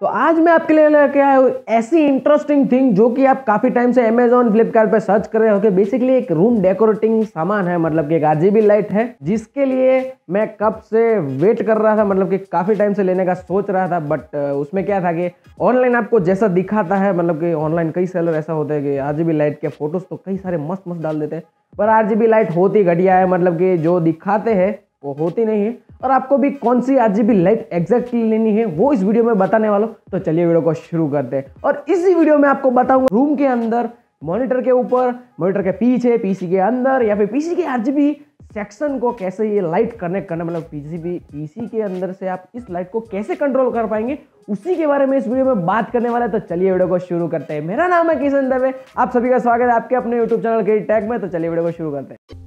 तो आज मैं आपके लिए लेके आया हूँ ऐसी इंटरेस्टिंग थिंग जो कि आप काफ़ी टाइम से अमेजोन फ्लिपकार्ट सर्च कर रहे हो कि बेसिकली एक रूम डेकोरेटिंग सामान है मतलब कि एक आर लाइट है जिसके लिए मैं कब से वेट कर रहा था मतलब कि काफ़ी टाइम से लेने का सोच रहा था बट uh, उसमें क्या था कि ऑनलाइन आपको जैसा दिखाता है मतलब कि ऑनलाइन कई सेलर ऐसा होता है कि आर लाइट के फ़ोटोज़ तो कई सारे मस्त मस्त डाल देते हैं पर आर लाइट होती घटिया है मतलब कि जो दिखाते हैं वो होती नहीं है और आपको भी कौन सी आर जी लाइट एग्जैक्टली लेनी है वो इस वीडियो में बताने वाला तो चलिए वीडियो को शुरू करते हैं और इसी वीडियो में आपको बताऊंगा रूम के अंदर मॉनिटर के ऊपर मॉनिटर के पीछे पीसी के अंदर या फिर पीसी के आरजीबी सेक्शन को कैसे ये लाइट कनेक्ट करना मतलब पीसीबी पीसी के अंदर से आप इस लाइट को कैसे कंट्रोल कर पाएंगे उसी के बारे में इस वीडियो में बात करने वाला है तो चलिए वीडियो को शुरू करते हैं मेरा नाम है किशन दवे आप सभी का स्वागत है आपके अपने यूट्यूब चैनल के टैग में तो चलिए वीडियो को शुरू करते हैं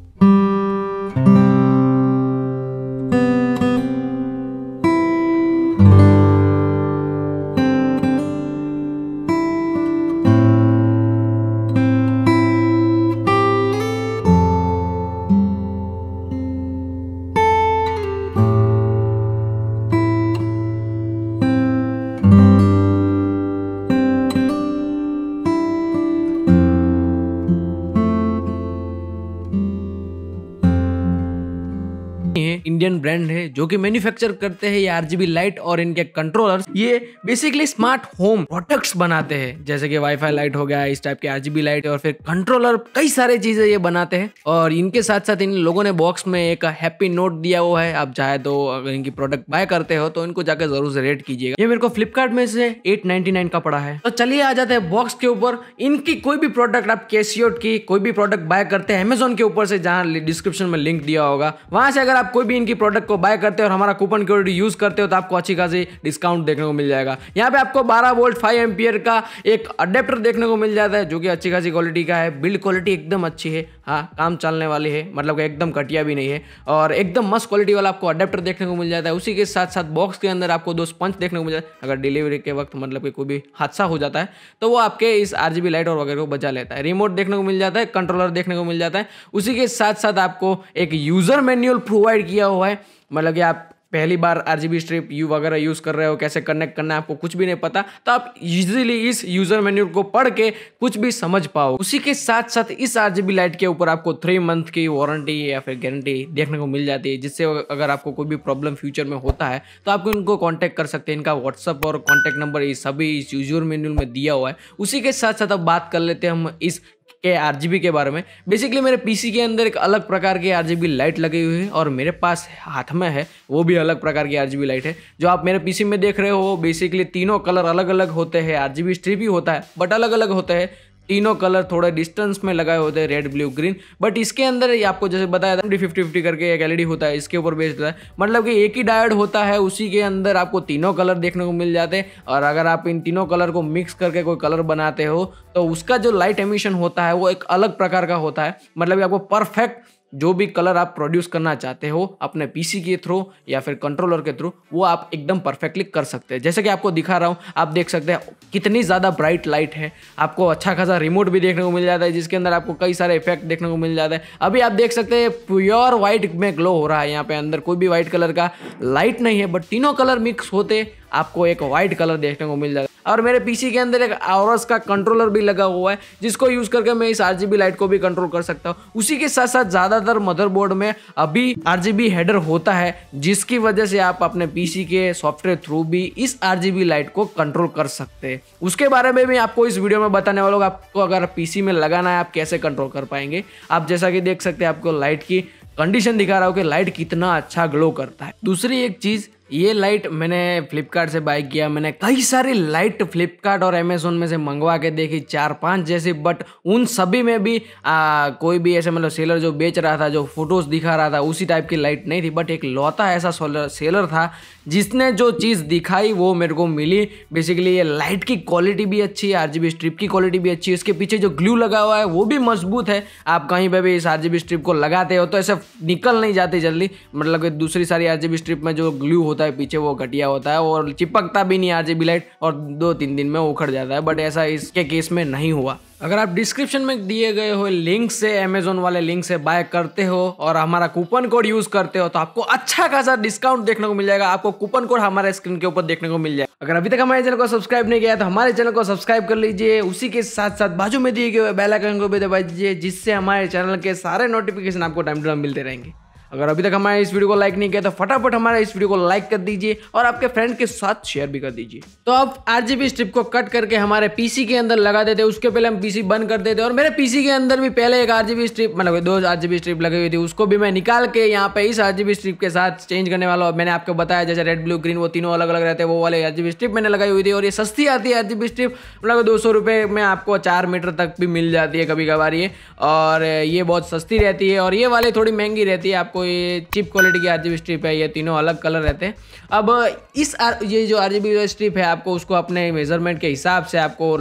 इंडियन ब्रांड है जो कि मैन्युफैक्चर करते हैं ये आरजीबी लाइट और इनके कंट्रोलर्स ये बेसिकली स्मार्ट होम प्रोडक्ट्स बनाते हैं जैसे कि वाईफाई लाइट हो गया इस टाइप के आरजीबी लाइट और फिर कंट्रोलर कई सारे चीजें ये बनाते हैं और इनके साथ साथ इन लोगों ने बॉक्स में एक हैप्पी नोट दिया हुआ है आप चाहे तो अगर इनकी प्रोडक्ट बाय करते हो तो इनको जाकर जरूर से रेट कीजिएगा ये मेरे को फ्लिपकार्ट में से एट का पड़ा है तो चलिए आ जाते हैं बॉक्स के ऊपर इनकी कोई भी प्रोडक्ट आप केसीओ की कोई भी प्रोडक्ट बाय करते हैं अमेजोन के ऊपर से जहाँ डिस्क्रिप्शन में लिंक दिया होगा वहां से अगर आप कोई भी इनकी की प्रोडक्ट को बाय करते हो और हमारा कूपन कोड यूज़ करते हो तो आपको अच्छी खासी डिस्काउंट देखने को मिल जाएगा यहाँ पे आपको 12 वोल्ट 5 एम्पियर का एक अडेप्टर देखने को मिल जाता है जो कि अच्छी खासी क्वालिटी का है बिल्ड क्वालिटी एकदम अच्छी है हाँ काम चलने वाली है मतलब एकदम कटिया भी नहीं है और एकदम मस्त क्वालिटी वाला आपको अडेप्टर देखने को मिल जाता है उसी के साथ साथ बॉक्स के अंदर आपको दो स्पंच देखने को मिल जाता है अगर डिलीवरी के वक्त मतलब कि कोई भी हादसा हो जाता है तो वो आपके इस आर लाइट और वगैरह को बचा लेता है रिमोट देखने को मिल जाता है कंट्रोलर देखने को मिल जाता है उसी के साथ साथ आपको एक यूज़र मैन्यूअल प्रोवाइड किया हुआ है मतलब कि आप पहली बार आर जी बी स्ट्रिप यू वगैरह यूज़ कर रहे हो कैसे कनेक्ट करना है आपको कुछ भी नहीं पता तो आप इजीली इस यूज़र मेन्यू को पढ़ के कुछ भी समझ पाओ उसी के साथ साथ इस आर जी बी लाइट के ऊपर आपको थ्री मंथ की वारंटी या फिर गारंटी देखने को मिल जाती है जिससे अगर आपको कोई भी प्रॉब्लम फ्यूचर में होता है तो आप इनको कॉन्टैक्ट कर सकते हैं इनका व्हाट्सअप और कॉन्टैक्ट नंबर ये सभी इस यूजर मेन्यूल में दिया हुआ है उसी के साथ साथ अब बात कर लेते हैं हम इस के आर के बारे में बेसिकली मेरे पीसी के अंदर एक अलग प्रकार की आर लाइट लगी हुई है और मेरे पास हाथ में है वो भी अलग प्रकार की आर लाइट है जो आप मेरे पीसी में देख रहे हो बेसिकली तीनों कलर अलग अलग होते हैं आरजीबी स्ट्रिप ही होता है बट अलग अलग होते हैं तीनों कलर थोड़े डिस्टेंस में लगाए होते हैं रेड ब्लू ग्रीन बट इसके अंदर ये आपको जैसे बताया था फिफ्टी फिफ्टी करके एक एलईडी होता है इसके ऊपर बेचता है मतलब कि एक ही डायड होता है उसी के अंदर आपको तीनों कलर देखने को मिल जाते हैं और अगर आप इन तीनों कलर को मिक्स करके कोई कलर बनाते हो तो उसका जो लाइट एमिशन होता है वो एक अलग प्रकार का होता है मतलब आपको परफेक्ट जो भी कलर आप प्रोड्यूस करना चाहते हो अपने पीसी के थ्रू या फिर कंट्रोलर के थ्रू वो आप एकदम परफेक्टली कर सकते हैं जैसे कि आपको दिखा रहा हूँ आप देख सकते हैं कितनी ज़्यादा ब्राइट लाइट है आपको अच्छा खासा रिमोट भी देखने को मिल जाता है जिसके अंदर आपको कई सारे इफेक्ट देखने को मिल जाता है अभी आप देख सकते हैं प्योर व्हाइट में ग्लो हो रहा है यहाँ पे अंदर कोई भी व्हाइट कलर का लाइट नहीं है बट तीनों कलर मिक्स होते आपको एक वाइट कलर देखने को मिल जाता है और मेरे पीसी के अंदर एक आवरस का कंट्रोलर भी लगा हुआ है जिसको यूज़ करके मैं इस आर लाइट को भी कंट्रोल कर सकता हूँ उसी के साथ साथ ज़्यादातर मदरबोर्ड में अभी आर हेडर होता है जिसकी वजह से आप अपने पी के सॉफ्टवेयर थ्रू भी इस आर लाइट को कंट्रोल कर सकते हैं उसके बारे में भी आपको इस वीडियो में बताने वाला आपको अगर पीसी में लगाना है आप कैसे कंट्रोल कर पाएंगे आप जैसा कि देख सकते हैं आपको लाइट की कंडीशन दिखा रहा हूँ कि लाइट कितना अच्छा ग्लो करता है दूसरी एक चीज़ ये लाइट मैंने फ्लिपकार्ट से बाय किया मैंने कई सारी लाइट फ्लिपकार्ट और अमेजोन में से मंगवा के देखी चार पांच जैसी बट उन सभी में भी आ, कोई भी ऐसे मतलब सेलर जो बेच रहा था जो फोटोज़ दिखा रहा था उसी टाइप की लाइट नहीं थी बट एक लौता ऐसा सोलर सेलर था जिसने जो चीज़ दिखाई वो मेरे को मिली बेसिकली ये लाइट की क्वालिटी भी अच्छी है आर स्ट्रिप की क्वालिटी भी अच्छी है इसके पीछे जो ग्लू लगा हुआ है वो भी मजबूत है आप कहीं पर भी इस आर स्ट्रिप को लगाते हो तो ऐसे निकल नहीं जाती जल्दी मतलब दूसरी सारी आर स्ट्रिप में जो ग्लू होता है पीछे वो घटिया होता है और चिपकता भी नहीं आरजीबी लाइट और दो तीन दिन में उखड़ जाता है बट ऐसा इसके केस में नहीं हुआ अगर आप डिस्क्रिप्शन में दिए गए हुए लिंक से अमेजोन वाले लिंक से बाय करते हो और हमारा कूपन कोड यूज करते हो तो आपको अच्छा खासा डिस्काउंट देखने को मिल जाएगा आपको कूपन कोड हमारे स्क्रीन के ऊपर देखने को मिल जाएगा अगर अभी तक हमारे चैनल को सब्सक्राइब नहीं किया तो हमारे चैनल को सब्सक्राइब कर लीजिए उसी के साथ साथ बाजू में दिए गए बेलाइकन को भी दबा दीजिए जिससे हमारे चैनल के सारे नोटिफिकेशन आपको टाइम टू टाइम मिलते रहेंगे अगर अभी तक हमारे इस वीडियो को लाइक नहीं किया तो फटाफट हमारा इस वीडियो को लाइक कर दीजिए और आपके फ्रेंड के साथ शेयर भी कर दीजिए तो अब आरजीबी स्ट्रिप को कट करके हमारे पीसी के अंदर लगा देते उसके पहले हम पीसी बंद कर देते और मेरे पीसी के अंदर भी पहले एक आरजीबी स्ट्रिप मतलब दो आरजीबी स्ट्रिप लगी हुई थी उसको भी मैं निकाल के यहाँ पे इस आरजीबी स्ट्रिप के साथ चेंज करने वाला मैंने आपको बताया जैसे रेड ब्लू ग्रीन वो तीनों अलग अलग रहते हैं वो वाले आरजीबी स्ट्रिप मैंने लगाई हुई थी और ये सस्ती आती है आरजीबी स्ट्रिप मतलब दो सौ में आपको चार मीटर तक भी मिल जाती है कभी कभार ये और ये बहुत सस्ती रहती है और ये वाली थोड़ी महंगी रहती है आपको ये चिप क्वालिटी की आर स्ट्रिप है ये तीनों अलग कलर रहते हैं अब इस आर ये जो आर स्ट्रिप है आपको उसको अपने मेजरमेंट के हिसाब से आपको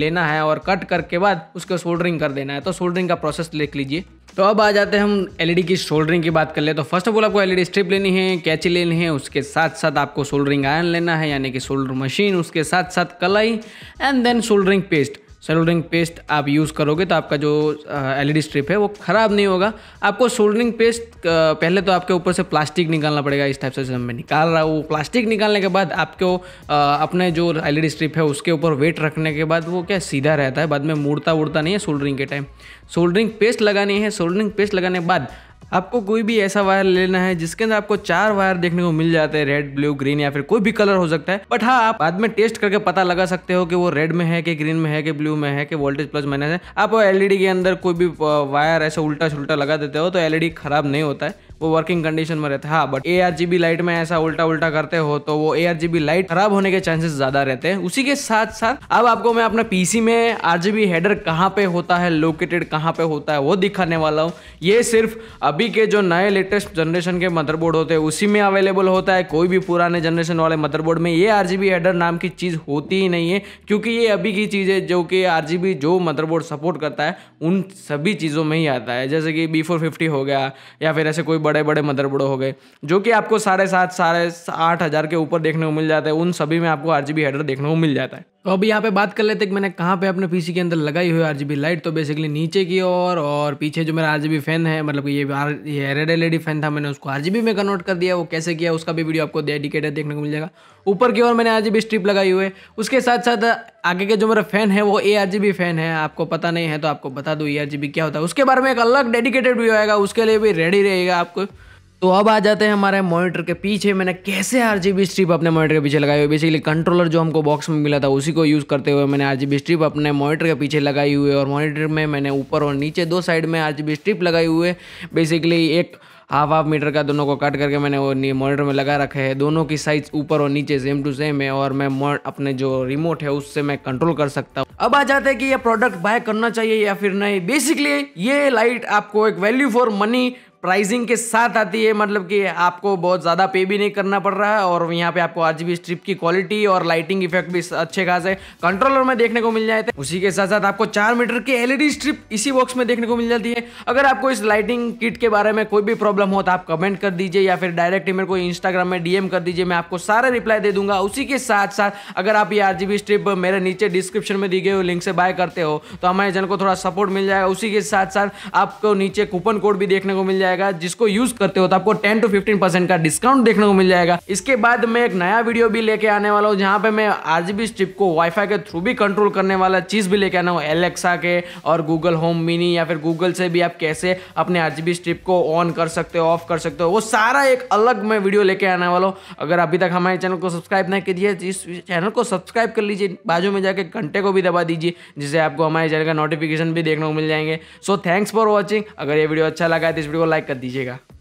लेना है और कट करके बाद उसको सोल्डरिंग कर देना है तो सोल्डरिंग का प्रोसेस लिख लीजिए तो अब आ जाते हैं हम एलईडी की सोल्डरिंग की बात कर ले तो फर्स्ट ऑफ ऑल आपको एलईडी स्ट्रिप लेनी है कैची लेनी है उसके साथ साथ आपको सोल्डरिंग आयरन लेना है यानी कि सोल्डर मशीन उसके साथ साथ कलाई and then soldering paste soldering paste आप यूज़ करोगे तो आपका जो एलईडी स्ट्रिप e है वो ख़राब नहीं होगा आपको सोल्डरिंग पेस्ट पहले तो आपके ऊपर से प्लास्टिक निकालना पड़ेगा इस टाइप से जब मैं निकाल रहा हूँ प्लास्टिक निकालने के बाद आपको अपने जो एलईडी स्ट्रिप e है उसके ऊपर वेट रखने के बाद वो क्या सीधा रहता है बाद में मुड़ता उड़ता नहीं है सोल्डरिंग के टाइम सोल्डरिंग पेस्ट लगानी है सोल्डरिंग पेस्ट लगाने के बाद आपको कोई भी ऐसा वायर लेना है जिसके अंदर आपको चार वायर देखने को मिल जाते हैं रेड ब्लू ग्रीन या फिर कोई भी कलर हो सकता है बट हाँ आप बाद में टेस्ट करके पता लगा सकते हो कि वो रेड में है कि ग्रीन में है कि ब्लू में है कि वोल्टेज प्लस माइनस है आप एलईडी e के अंदर कोई भी वायर ऐसे उल्टा छुलटा लगा देते हो तो एलईडी e खराब नहीं होता है वो वर्किंग कंडीशन में रहता है हाँ बट ए लाइट में ऐसा उल्टा उल्टा करते हो तो वो ए लाइट खराब होने के चांसेस ज्यादा रहते हैं उसी के साथ साथ अब आपको मैं अपना पीसी में आरजीबी हेडर कहाँ पे होता है लोकेटेड कहाँ पे होता है वो दिखाने वाला हूँ ये सिर्फ अभी के जो नए लेटेस्ट जनरेशन के मदरबोर्ड होते हैं उसी में अवेलेबल होता है कोई भी पुराने जनरेशन वाले मदरबोर्ड में ये आर जी नाम की चीज़ होती ही नहीं है क्योंकि ये अभी की चीज़ है जो कि आर जो मदरबोर्ड सपोर्ट करता है उन सभी चीज़ों में ही आता है जैसे कि बी हो गया या फिर ऐसे कोई बड़े बड़े मदरबोर्ड हो गए जो कि आपको साढ़े सात साढ़े आठ हज़ार के ऊपर देखने को मिल जाता है उन सभी में आपको आर जी देखने को मिल जाता है तो अब यहाँ पे बात कर लेते हैं कि मैंने कहाँ पे अपने पीसी के अंदर लगाई हुई बी लाइट तो बेसिकली नीचे की ओर और, और पीछे जो मेरा बी फैन है मतलब कि ये ये रेड एलईडी फैन था मैंने उसको आरजीबी में कन्वर्ट कर दिया वो कैसे किया उसका भी वीडियो आपको डेडिकेटेड देखने को मिल जाएगा ऊपर की ओर मैंने आरजीबी स्ट्रिप लगाई हुई है उसके साथ साथ आगे के जो मेरा फैन है वो ए फैन है आपको पता नहीं है तो आपको बता दो ए क्या होता है उसके बारे में एक अलग डेडिकेटेड वीडियो आएगा उसके लिए भी रेडी रहेगा आपको तो अब आ जाते हैं हमारे मॉनिटर के पीछे मैंने कैसे आर जी स्ट्रिप अपने मॉनिटर के पीछे लगाई हुई बेसिकली कंट्रोलर जो हमको बॉक्स में मिला था उसी को यूज़ करते हुए मैंने आर जी स्ट्रिप अपने मॉनिटर के पीछे लगाई हुई और मॉनिटर में मैंने ऊपर और नीचे दो साइड में आर जी स्ट्रिप लगाई हुई है बेसिकली एक हाफ हाफ मीटर का दोनों को काट करके मैंने वो मॉनिटर में लगा रखे है दोनों की साइज ऊपर और नीचे सेम टू सेम है और मैं अपने जो रिमोट है उससे मैं कंट्रोल कर सकता हूँ अब आ जाते हैं कि ये प्रोडक्ट बाय करना चाहिए या फिर नहीं बेसिकली ये लाइट आपको एक वैल्यू फॉर मनी प्राइसिंग के साथ आती है मतलब कि आपको बहुत ज़्यादा पे भी नहीं करना पड़ रहा है और यहाँ पे आपको आज भी स्ट्रिप की क्वालिटी और लाइटिंग इफेक्ट भी अच्छे खास है कंट्रोलर में देखने को मिल जाए थे उसी के साथ साथ आपको चार मीटर की एलईडी स्ट्रिप इसी बॉक्स में देखने को मिल जाती है अगर आपको इस लाइटिंग किट के बारे में कोई भी प्रॉब्लम हो तो आप कमेंट कर दीजिए या फिर डायरेक्ट मेरे को इंस्टाग्राम में डीएम कर दीजिए मैं आपको सारा रिप्लाई दे दूंगा उसी के साथ साथ अगर आप ये आर स्ट्रिप मेरे नीचे डिस्क्रिप्शन में दी गई लिंक से बाय करते हो तो हमारे जन को थोड़ा सपोर्ट मिल जाएगा उसी के साथ साथ आपको नीचे कूपन कोड भी देखने को मिल जाए जाएगा जिसको यूज करते हो तो आपको टेन टू फिफ्टीन परसेंट का डिस्काउंट देखने को मिल जाएगा इसके बाद मैं एक नया वीडियो भी लेके आने वाला हूँ जहाँ पे मैं आज भी स्ट्रिप को वाईफाई के थ्रू भी कंट्रोल करने वाला चीज भी लेके आना हूँ एलेक्सा के और गूगल होम मिनी या फिर गूगल से भी आप कैसे अपने आज भी को ऑन कर सकते हो ऑफ कर सकते हो वो सारा एक अलग मैं वीडियो लेके आने वाला हूँ अगर अभी तक हमारे चैनल को सब्सक्राइब नहीं कीजिए इस चैनल को सब्सक्राइब कर लीजिए बाजू में जाके घंटे को भी दबा दीजिए जिससे आपको हमारे चैनल का नोटिफिकेशन भी देखने को मिल जाएंगे सो थैंक्स फॉर वॉचिंग अगर ये वीडियो अच्छा लगा तो इस वीडियो को लाइक कर दीजिएगा